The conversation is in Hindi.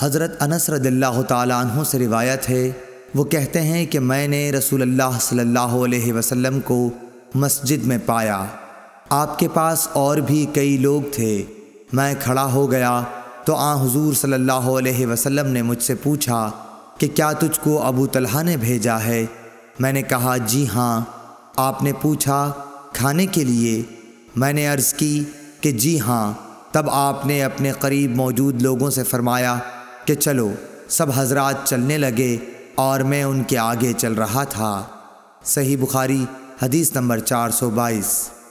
हज़रत अनस रदिल्ला तु से रिवायत है वो कहते हैं कि मैंने रसूल सल्लल्लाहु अलैहि को मस्जिद में पाया आपके पास और भी कई लोग थे मैं खड़ा हो गया तो आ हजूर सल्ला अलैहि ने मुझसे पूछा कि क्या तुझको अबू तलहा ने भेजा है मैंने कहा जी हाँ आपने पूछा खाने के लिए मैंने अर्ज़ की कि जी हाँ तब आपने अपने करीब मौजूद लोगों से फ़रमाया कि चलो सब हजरात चलने लगे और मैं उनके आगे चल रहा था सही बुखारी हदीस नंबर 422